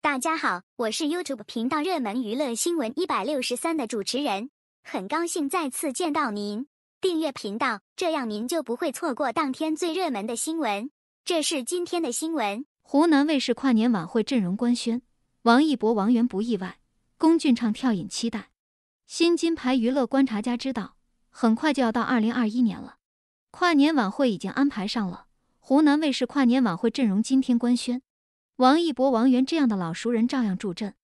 大家好，我是 YouTube 频道热门娱乐新闻一百六十三的主持人，很高兴再次见到您。订阅频道，这样您就不会错过当天最热门的新闻。这是今天的新闻：湖南卫视跨年晚会阵容官宣，王一博、王源不意外，龚俊唱跳引期待。新金牌娱乐观察家知道，很快就要到二零二一年了，跨年晚会已经安排上了。湖南卫视跨年晚会阵容今天官宣。王一博、王源这样的老熟人照样助阵，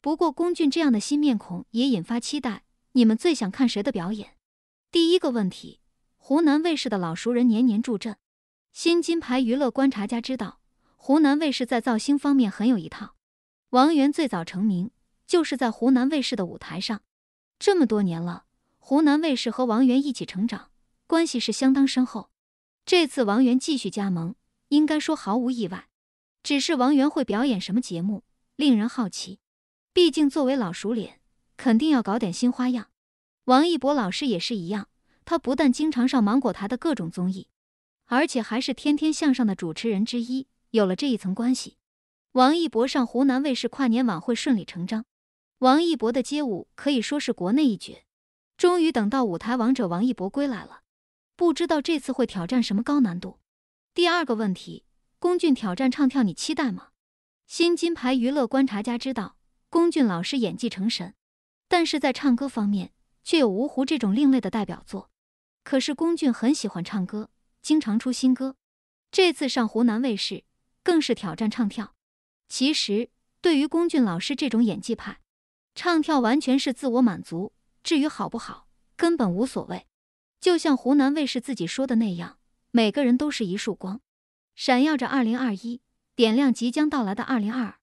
不过龚俊这样的新面孔也引发期待。你们最想看谁的表演？第一个问题，湖南卫视的老熟人年年助阵。新金牌娱乐观察家知道，湖南卫视在造星方面很有一套。王源最早成名就是在湖南卫视的舞台上，这么多年了，湖南卫视和王源一起成长，关系是相当深厚。这次王源继续加盟，应该说毫无意外。只是王源会表演什么节目，令人好奇。毕竟作为老熟脸，肯定要搞点新花样。王一博老师也是一样，他不但经常上芒果台的各种综艺，而且还是天天向上的主持人之一。有了这一层关系，王一博上湖南卫视跨年晚会顺理成章。王一博的街舞可以说是国内一绝。终于等到舞台王者王一博归来了，不知道这次会挑战什么高难度。第二个问题。龚俊挑战唱跳，你期待吗？新金牌娱乐观察家知道，龚俊老师演技成神，但是在唱歌方面却有《芜湖》这种另类的代表作。可是龚俊很喜欢唱歌，经常出新歌。这次上湖南卫视，更是挑战唱跳。其实对于龚俊老师这种演技派，唱跳完全是自我满足，至于好不好，根本无所谓。就像湖南卫视自己说的那样，每个人都是一束光。闪耀着二零二一，点亮即将到来的二零二二。